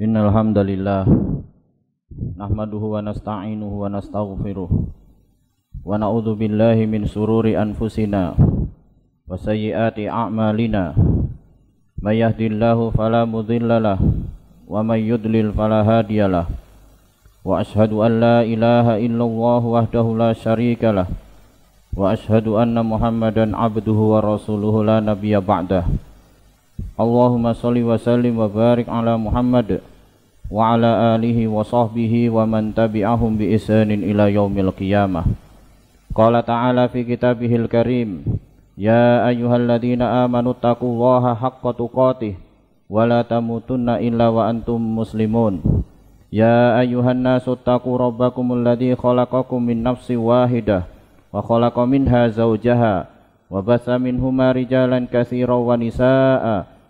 إن الحمد لله نحمده ونستعينه ونستغفره ونعوذ بالله من سرور أنفسنا وسيئات أعمالنا من يهد الله فلا مضل له ومن يضلل فلا هادي له وأشهد أن لا إله إلا الله وحده لا شريك له وأشهد أن محمدا عبده ورسوله لا نبي بعده Allahumma salli wa sallim wa barik ala Muhammad wa ala alihi wa sahbihi wa man tabi'ahum bi isanin ila yaumil qiyamah. Qala ta'ala fi kitabihil karim, Ya ladhina amanu taqullaha haqqa tuqatih wa la tamutunna illa wa antum muslimun. Ya ayuhal nasu taku rabbakumul ladzi khalaqakum min nafsi wahidah wa khalaqa minha zawjaha wa basa minhuma rijalan kathira wa nisa'ah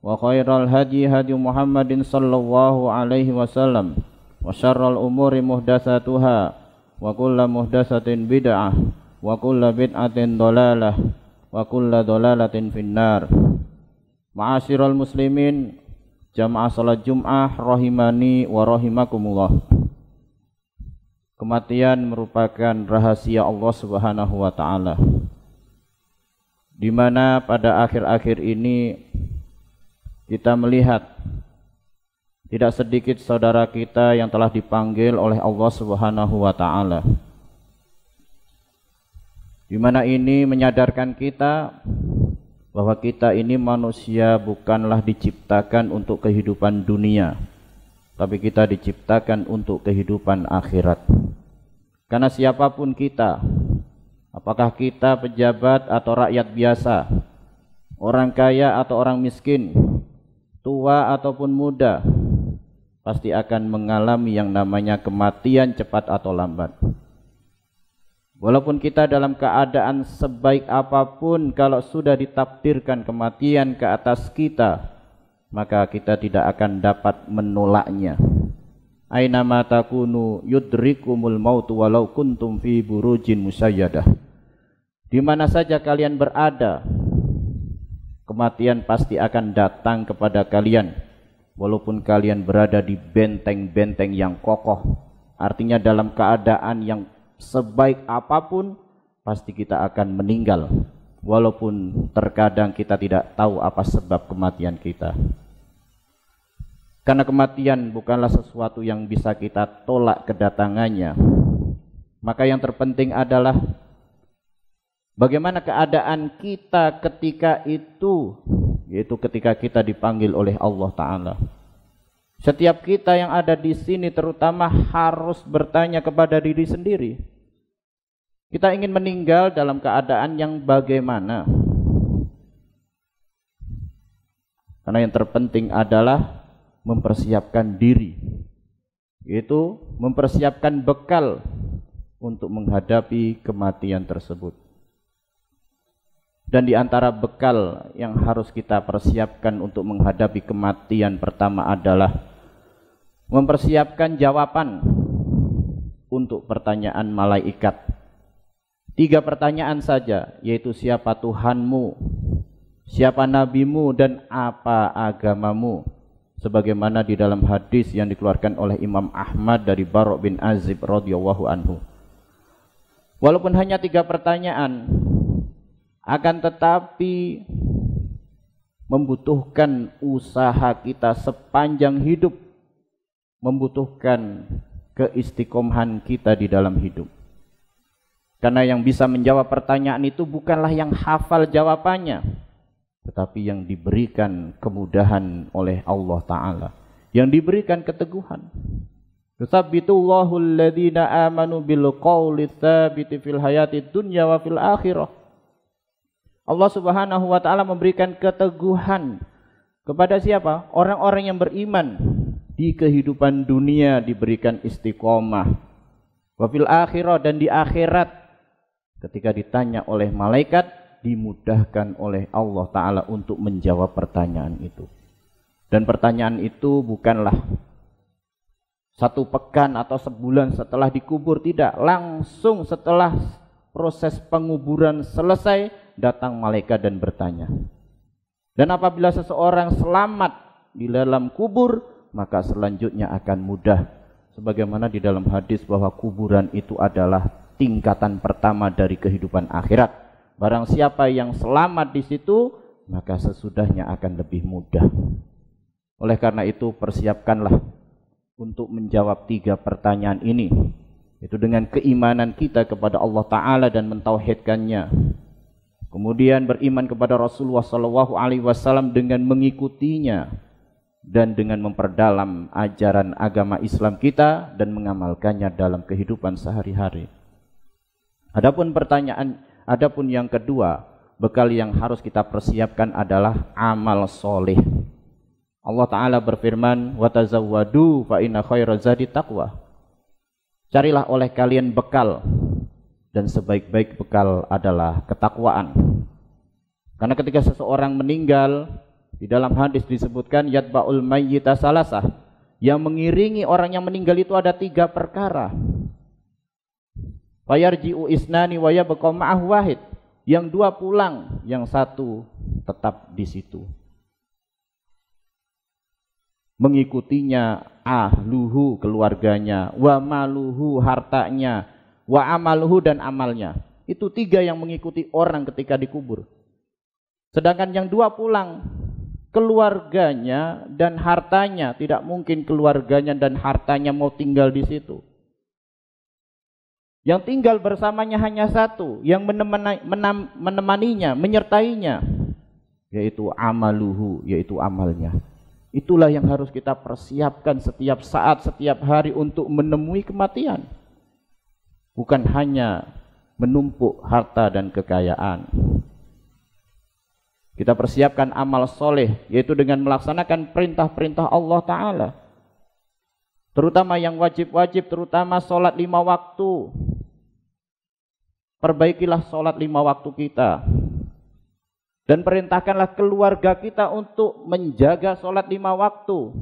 وخير الهدي هدي محمد صلى الله عليه وسلم وشر الأمور محدثاتها وكل محدثة بدعة وكل بدعة ضلالة وكل ضلالة في النار معاشر المسلمين جمع salat Jum'ah rahimani wa rahimakumullah Kematian merupakan rahasia Allah Subhanahu wa taala. Di mana pada akhir-akhir ini kita melihat tidak sedikit saudara kita yang telah dipanggil oleh Allah Subhanahu wa taala. Di mana ini menyadarkan kita bahwa kita ini manusia bukanlah diciptakan untuk kehidupan dunia, tapi kita diciptakan untuk kehidupan akhirat. Karena siapapun kita, apakah kita pejabat atau rakyat biasa, orang kaya atau orang miskin, tua ataupun muda pasti akan mengalami yang namanya kematian cepat atau lambat. Walaupun kita dalam keadaan sebaik apapun kalau sudah ditakdirkan kematian ke atas kita, maka kita tidak akan dapat menolaknya. Aina ma takunu yudrikumul mautu walau kuntum fi burujin musayyadah. Di mana saja kalian berada, Kematian pasti akan datang kepada kalian walaupun kalian berada di benteng-benteng yang kokoh. Artinya dalam keadaan yang sebaik apapun pasti kita akan meninggal walaupun terkadang kita tidak tahu apa sebab kematian kita. Karena kematian bukanlah sesuatu yang bisa kita tolak kedatangannya. Maka yang terpenting adalah Bagaimana keadaan kita ketika itu? Yaitu ketika kita dipanggil oleh Allah Ta'ala. Setiap kita yang ada di sini terutama harus bertanya kepada diri sendiri. Kita ingin meninggal dalam keadaan yang bagaimana? Karena yang terpenting adalah mempersiapkan diri. Yaitu mempersiapkan bekal untuk menghadapi kematian tersebut dan di antara bekal yang harus kita persiapkan untuk menghadapi kematian pertama adalah mempersiapkan jawaban untuk pertanyaan malaikat. Tiga pertanyaan saja, yaitu siapa Tuhanmu, siapa nabimu, dan apa agamamu. Sebagaimana di dalam hadis yang dikeluarkan oleh Imam Ahmad dari Barok bin Azib radhiyallahu anhu. Walaupun hanya tiga pertanyaan, akan tetapi membutuhkan usaha kita sepanjang hidup, membutuhkan keistiqomhan kita di dalam hidup. Karena yang bisa menjawab pertanyaan itu bukanlah yang hafal jawabannya, tetapi yang diberikan kemudahan oleh Allah Ta'ala. Yang diberikan keteguhan. Yuthabbitullahu alladhina amanu bil qawli thabiti fil hayati dunya wa fil akhirah Allah Subhanahu wa taala memberikan keteguhan kepada siapa? Orang-orang yang beriman di kehidupan dunia diberikan istiqomah. Wa fil akhirah dan di akhirat ketika ditanya oleh malaikat dimudahkan oleh Allah taala untuk menjawab pertanyaan itu. Dan pertanyaan itu bukanlah satu pekan atau sebulan setelah dikubur tidak, langsung setelah proses penguburan selesai datang malaikat dan bertanya. Dan apabila seseorang selamat di dalam kubur, maka selanjutnya akan mudah. Sebagaimana di dalam hadis bahwa kuburan itu adalah tingkatan pertama dari kehidupan akhirat. Barang siapa yang selamat di situ, maka sesudahnya akan lebih mudah. Oleh karena itu, persiapkanlah untuk menjawab tiga pertanyaan ini. Itu dengan keimanan kita kepada Allah Ta'ala dan mentauhidkannya kemudian beriman kepada Rasulullah SAW dengan mengikutinya dan dengan memperdalam ajaran agama Islam kita dan mengamalkannya dalam kehidupan sehari-hari. Adapun pertanyaan, adapun yang kedua, bekal yang harus kita persiapkan adalah amal soleh. Allah Ta'ala berfirman, وَتَزَوَّدُوا فَإِنَّ خَيْرَ تَقْوَى Carilah oleh kalian bekal dan sebaik-baik bekal adalah ketakwaan. Karena ketika seseorang meninggal, di dalam hadis disebutkan yatba'ul mayyita salasah, yang mengiringi orang yang meninggal itu ada tiga perkara. Fayarji'u isnani wa yabqa wahid. Yang dua pulang, yang satu tetap di situ. Mengikutinya ahluhu keluarganya, wa maluhu hartanya, wa amaluhu dan amalnya. Itu tiga yang mengikuti orang ketika dikubur. Sedangkan yang dua pulang keluarganya dan hartanya tidak mungkin keluarganya dan hartanya mau tinggal di situ. Yang tinggal bersamanya hanya satu, yang menemani, menam, menemaninya, menyertainya, yaitu amaluhu, yaitu amalnya. Itulah yang harus kita persiapkan setiap saat, setiap hari untuk menemui kematian bukan hanya menumpuk harta dan kekayaan. Kita persiapkan amal soleh, yaitu dengan melaksanakan perintah-perintah Allah Ta'ala. Terutama yang wajib-wajib, terutama sholat lima waktu. Perbaikilah sholat lima waktu kita. Dan perintahkanlah keluarga kita untuk menjaga sholat lima waktu.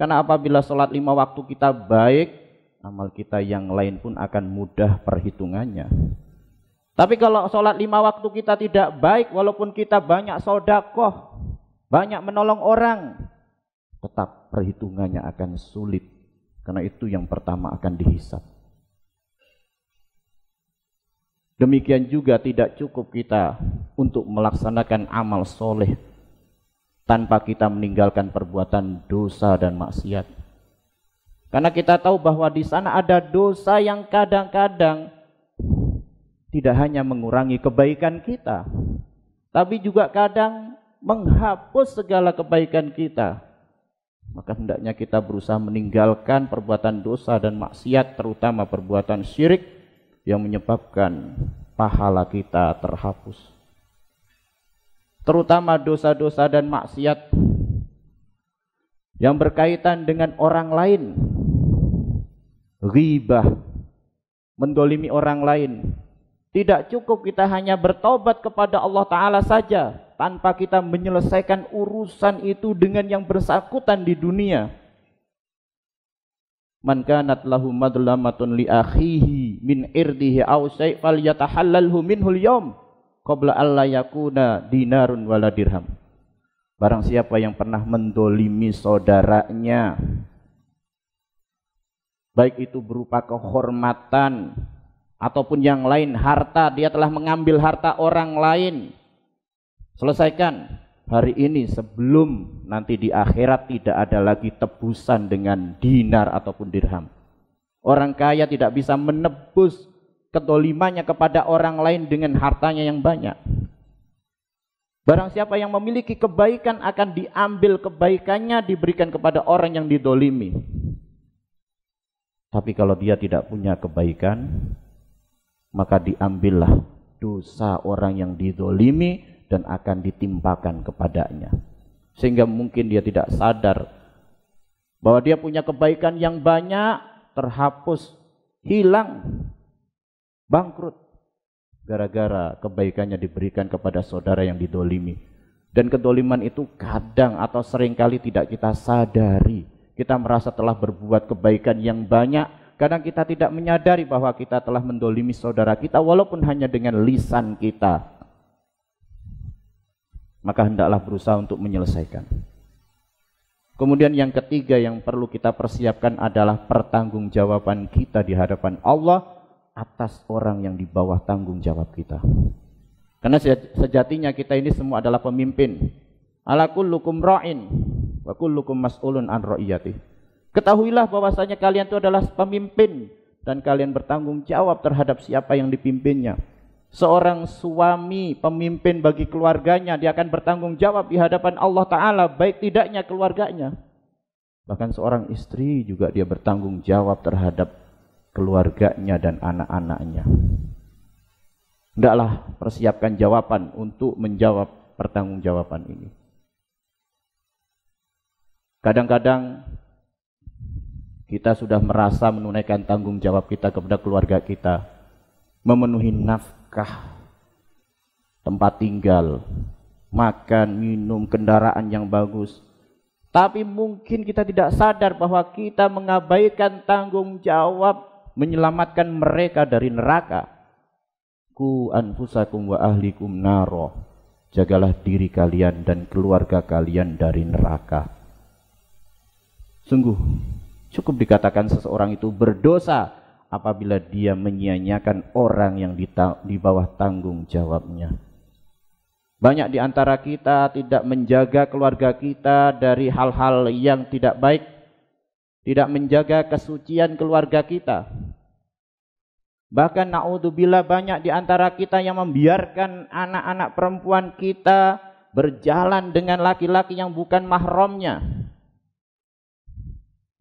Karena apabila sholat lima waktu kita baik, amal kita yang lain pun akan mudah perhitungannya. Tapi kalau sholat lima waktu kita tidak baik, walaupun kita banyak sodakoh, banyak menolong orang, tetap perhitungannya akan sulit. Karena itu yang pertama akan dihisap. Demikian juga tidak cukup kita untuk melaksanakan amal soleh tanpa kita meninggalkan perbuatan dosa dan maksiat. Karena kita tahu bahwa di sana ada dosa yang kadang-kadang tidak hanya mengurangi kebaikan kita, tapi juga kadang menghapus segala kebaikan kita. Maka hendaknya kita berusaha meninggalkan perbuatan dosa dan maksiat, terutama perbuatan syirik yang menyebabkan pahala kita terhapus. Terutama dosa-dosa dan maksiat yang berkaitan dengan orang lain ghibah, mendolimi orang lain. Tidak cukup kita hanya bertobat kepada Allah Ta'ala saja tanpa kita menyelesaikan urusan itu dengan yang bersangkutan di dunia. Man kanat lahu madlamatun li akhihi min irdihi aw syai' falyatahallalhu minhul yawm qabla alla yakuna dinarun wala dirham. Barang siapa yang pernah mendolimi saudaranya, baik itu berupa kehormatan ataupun yang lain harta dia telah mengambil harta orang lain selesaikan hari ini sebelum nanti di akhirat tidak ada lagi tebusan dengan dinar ataupun dirham orang kaya tidak bisa menebus kedolimannya kepada orang lain dengan hartanya yang banyak Barang siapa yang memiliki kebaikan akan diambil kebaikannya diberikan kepada orang yang didolimi. Tapi kalau dia tidak punya kebaikan, maka diambillah dosa orang yang didolimi dan akan ditimpakan kepadanya. Sehingga mungkin dia tidak sadar bahwa dia punya kebaikan yang banyak terhapus, hilang, bangkrut. Gara-gara kebaikannya diberikan kepada saudara yang didolimi. Dan kedoliman itu kadang atau seringkali tidak kita sadari kita merasa telah berbuat kebaikan yang banyak. Kadang kita tidak menyadari bahwa kita telah mendolimi saudara kita walaupun hanya dengan lisan kita. Maka hendaklah berusaha untuk menyelesaikan. Kemudian yang ketiga yang perlu kita persiapkan adalah pertanggungjawaban kita di hadapan Allah atas orang yang di bawah tanggung jawab kita. Karena sejatinya kita ini semua adalah pemimpin. kullukum ra'in Wa kullukum mas'ulun an ra'iyatih. Ketahuilah bahwasanya kalian itu adalah pemimpin dan kalian bertanggung jawab terhadap siapa yang dipimpinnya. Seorang suami pemimpin bagi keluarganya, dia akan bertanggung jawab di hadapan Allah Ta'ala, baik tidaknya keluarganya. Bahkan seorang istri juga dia bertanggung jawab terhadap keluarganya dan anak-anaknya. Tidaklah persiapkan jawaban untuk menjawab pertanggungjawaban ini. Kadang-kadang kita sudah merasa menunaikan tanggung jawab kita kepada keluarga kita, memenuhi nafkah, tempat tinggal, makan, minum, kendaraan yang bagus. Tapi mungkin kita tidak sadar bahwa kita mengabaikan tanggung jawab menyelamatkan mereka dari neraka. Ku anfusakum wa ahlikum naro. Jagalah diri kalian dan keluarga kalian dari neraka. Sungguh, cukup dikatakan seseorang itu berdosa apabila dia menyia-nyiakan orang yang di, bawah tanggung jawabnya. Banyak di antara kita tidak menjaga keluarga kita dari hal-hal yang tidak baik, tidak menjaga kesucian keluarga kita. Bahkan naudzubillah banyak di antara kita yang membiarkan anak-anak perempuan kita berjalan dengan laki-laki yang bukan mahramnya.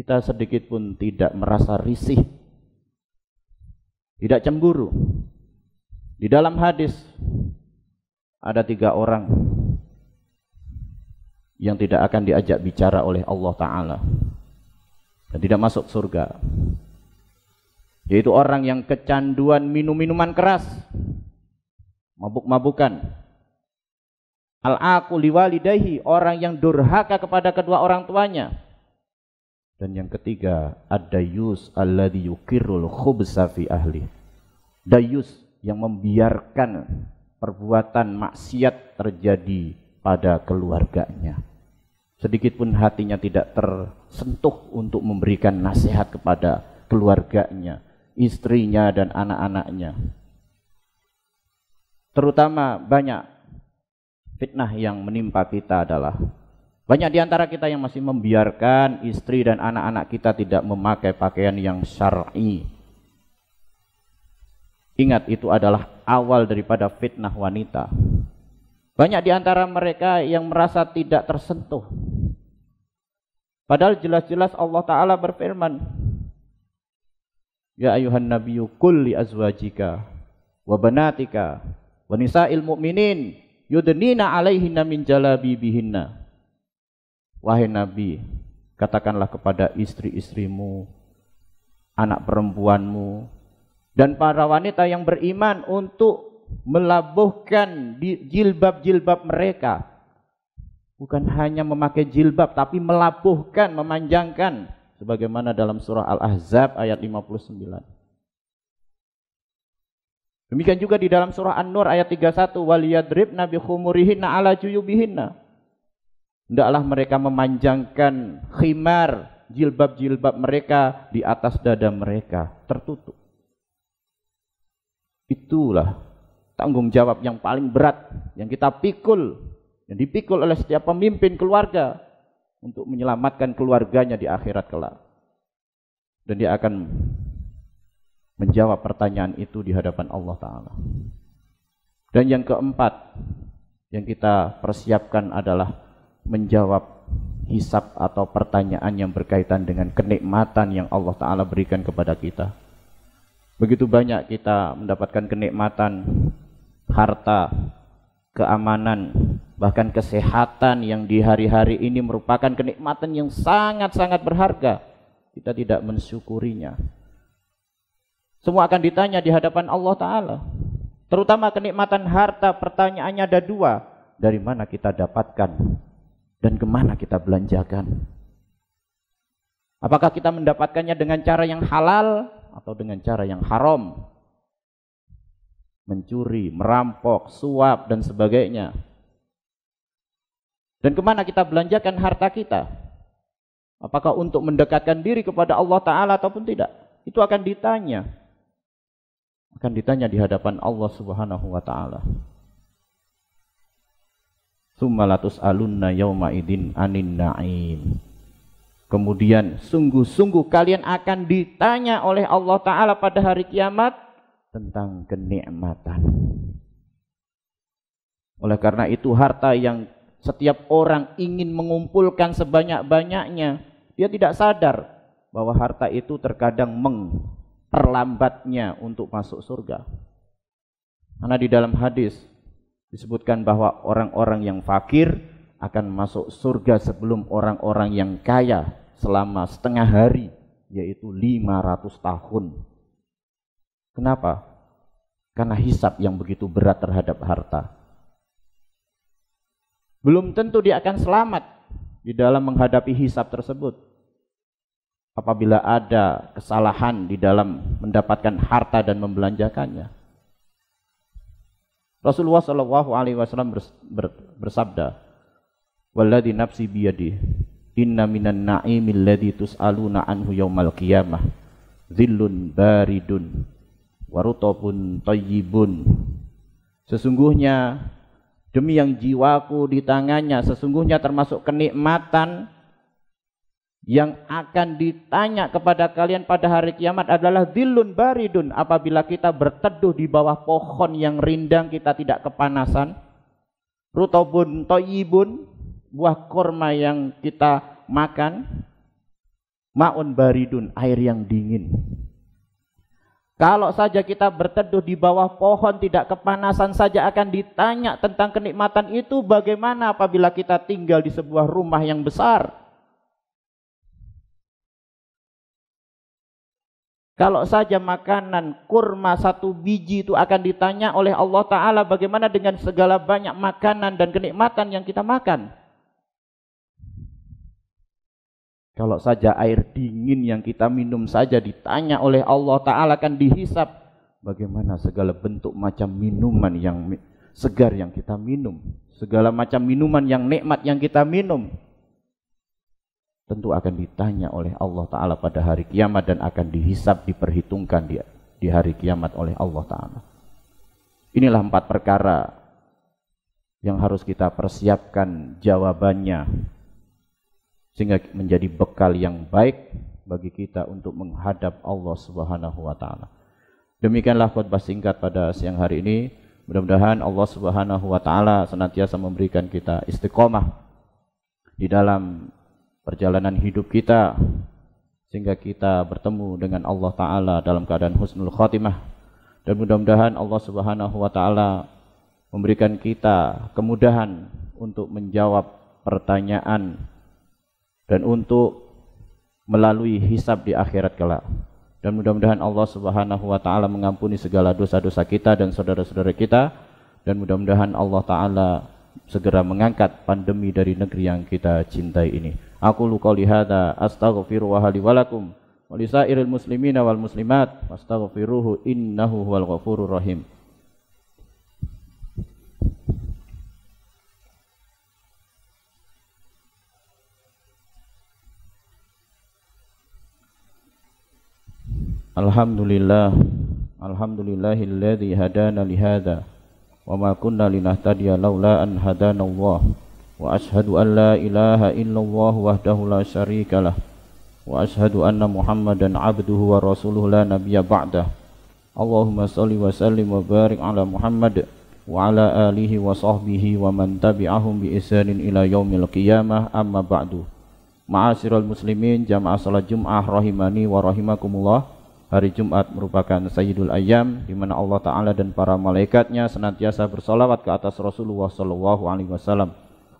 Kita sedikit pun tidak merasa risih, tidak cemburu. Di dalam hadis ada tiga orang yang tidak akan diajak bicara oleh Allah Ta'ala dan tidak masuk surga yaitu orang yang kecanduan minum-minuman keras mabuk-mabukan al-aku liwalidayhi orang yang durhaka kepada kedua orang tuanya dan yang ketiga, ada yus alladhi yukirul khubsa fi ahli. Dayus yang membiarkan perbuatan maksiat terjadi pada keluarganya. Sedikit pun hatinya tidak tersentuh untuk memberikan nasihat kepada keluarganya, istrinya dan anak-anaknya. Terutama banyak fitnah yang menimpa kita adalah banyak di antara kita yang masih membiarkan istri dan anak-anak kita tidak memakai pakaian yang syar'i. Ingat itu adalah awal daripada fitnah wanita. Banyak di antara mereka yang merasa tidak tersentuh. Padahal jelas-jelas Allah taala berfirman, Ya ayuhan nabiyyu kulli li azwajika wa banatika wa nisa'il mu'minin yudnina 'alaihinna min bihinna. Wahai Nabi, katakanlah kepada istri-istrimu, anak perempuanmu, dan para wanita yang beriman untuk melabuhkan jilbab-jilbab mereka. Bukan hanya memakai jilbab, tapi melabuhkan, memanjangkan. Sebagaimana dalam surah Al-Ahzab ayat 59. Demikian juga di dalam surah An-Nur ayat 31. nabi khumurihinna ala juyubihinna Tidaklah mereka memanjangkan khimar, jilbab-jilbab mereka di atas dada mereka, tertutup. Itulah tanggung jawab yang paling berat yang kita pikul, yang dipikul oleh setiap pemimpin keluarga untuk menyelamatkan keluarganya di akhirat kelak. Dan dia akan menjawab pertanyaan itu di hadapan Allah Ta'ala. Dan yang keempat, yang kita persiapkan adalah menjawab hisap atau pertanyaan yang berkaitan dengan kenikmatan yang Allah Ta'ala berikan kepada kita. Begitu banyak kita mendapatkan kenikmatan, harta, keamanan, bahkan kesehatan yang di hari-hari ini merupakan kenikmatan yang sangat-sangat berharga. Kita tidak mensyukurinya. Semua akan ditanya di hadapan Allah Ta'ala. Terutama kenikmatan harta, pertanyaannya ada dua. Dari mana kita dapatkan? dan kemana kita belanjakan. Apakah kita mendapatkannya dengan cara yang halal atau dengan cara yang haram? Mencuri, merampok, suap, dan sebagainya. Dan kemana kita belanjakan harta kita? Apakah untuk mendekatkan diri kepada Allah Ta'ala ataupun tidak? Itu akan ditanya. Akan ditanya di hadapan Allah Subhanahu wa Ta'ala latus alunna yauma idin anin na'im. Kemudian sungguh-sungguh kalian akan ditanya oleh Allah taala pada hari kiamat tentang kenikmatan. Oleh karena itu harta yang setiap orang ingin mengumpulkan sebanyak-banyaknya, dia tidak sadar bahwa harta itu terkadang mengperlambatnya untuk masuk surga. Karena di dalam hadis Disebutkan bahwa orang-orang yang fakir akan masuk surga sebelum orang-orang yang kaya selama setengah hari, yaitu 500 tahun. Kenapa? Karena hisap yang begitu berat terhadap harta. Belum tentu dia akan selamat di dalam menghadapi hisap tersebut. Apabila ada kesalahan di dalam mendapatkan harta dan membelanjakannya, Rasulullah Shallallahu Alaihi Wasallam bersabda, "Walladhi nafsi biyadi, inna minan na'imil ladhi tus'aluna anhu yaumal qiyamah, zillun baridun, warutobun tayyibun." Sesungguhnya demi yang jiwaku di tangannya, sesungguhnya termasuk kenikmatan yang akan ditanya kepada kalian pada hari kiamat adalah dilun baridun apabila kita berteduh di bawah pohon yang rindang kita tidak kepanasan rutobun toyibun buah korma yang kita makan maun baridun air yang dingin kalau saja kita berteduh di bawah pohon tidak kepanasan saja akan ditanya tentang kenikmatan itu bagaimana apabila kita tinggal di sebuah rumah yang besar Kalau saja makanan kurma satu biji itu akan ditanya oleh Allah Ta'ala bagaimana dengan segala banyak makanan dan kenikmatan yang kita makan. Kalau saja air dingin yang kita minum saja ditanya oleh Allah Ta'ala akan dihisap. Bagaimana segala bentuk macam minuman yang segar yang kita minum. Segala macam minuman yang nikmat yang kita minum tentu akan ditanya oleh Allah Ta'ala pada hari kiamat dan akan dihisap, diperhitungkan dia di hari kiamat oleh Allah Ta'ala. Inilah empat perkara yang harus kita persiapkan jawabannya sehingga menjadi bekal yang baik bagi kita untuk menghadap Allah Subhanahu wa taala. Demikianlah khutbah singkat pada siang hari ini. Mudah-mudahan Allah Subhanahu wa taala senantiasa memberikan kita istiqomah di dalam perjalanan hidup kita sehingga kita bertemu dengan Allah taala dalam keadaan husnul khatimah dan mudah-mudahan Allah Subhanahu wa taala memberikan kita kemudahan untuk menjawab pertanyaan dan untuk melalui hisab di akhirat kelak. Dan mudah-mudahan Allah Subhanahu wa taala mengampuni segala dosa-dosa kita dan saudara-saudara kita dan mudah-mudahan Allah taala segera mengangkat pandemi dari negeri yang kita cintai ini. Aku lu qauli hadza astaghfiru wa li wa lakum wa li sairil muslimina wal muslimat fastaghfiruhu innahu huwal ghafurur rahim. Alhamdulillah Alhamdulillahilladzi hadana li hadza wa ma kunna linahtadiya laula an hadana Allah وأشهد أن لا إله إلا الله وحده لا شريك له وأشهد أن محمدا عبده ورسوله لا نبي بعده اللهم صل وسلم وبارك على محمد وعلى wa وصحبه ومن تبعهم بإحسان إلى يوم القيامة amma بعد Maasirul muslimin jamaah salat Jumat rahimani wa rahimakumullah. Hari Jumat merupakan sayyidul Ayam di mana Allah taala dan para malaikatnya senantiasa bersolawat ke atas Rasulullah sallallahu alaihi wasallam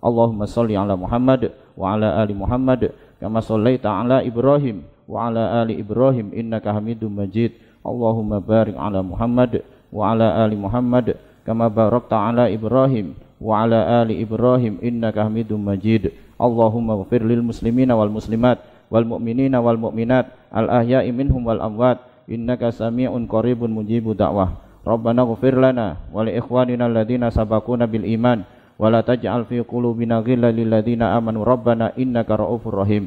Allahumma salli ala Muhammad wa ala ali Muhammad kama sallaita ala Ibrahim wa ala ali Ibrahim innaka Hamidum Majid. Allahumma barik ala Muhammad wa ala ali Muhammad kama barakta ala Ibrahim wa ala ali Ibrahim innaka Hamidum Majid. Allahumma ighfir lil muslimina wal muslimat wal mu'minina wal mu'minat al ahya'i minhum wal amwat innaka sami'un qaribun mujibu da'wah. Rabbana ighfir lana wa li ikhwanina alladhina sabaquna bil iman ولا تجعل في قلوبنا غلا للذين آمنوا ربنا إنك رؤوف رحيم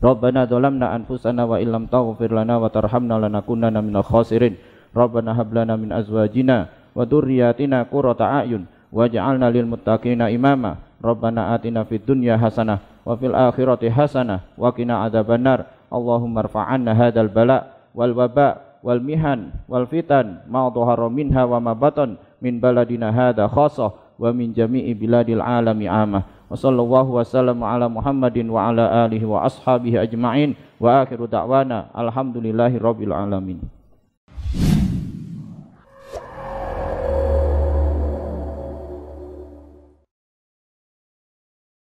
ربنا ظلمنا أنفسنا وإن لم تغفر لنا وترحمنا لنكونن من الخاسرين ربنا هب لنا من أزواجنا وذرياتنا قرة أعين واجعلنا للمتقين إماما ربنا آتنا في الدنيا حسنة وفي الآخرة حسنة وقنا عذاب النار اللهم ارفع عنا هذا البلاء والوباء والمهن والفتن ما ظهر منها وما بطن من بلدنا هذا خاصة wa min jami'i biladil alami amah wa sallallahu wa sallam ala muhammadin wa ala alihi wa ashabihi ajma'in wa akhiru da'wana alhamdulillahi rabbil alamin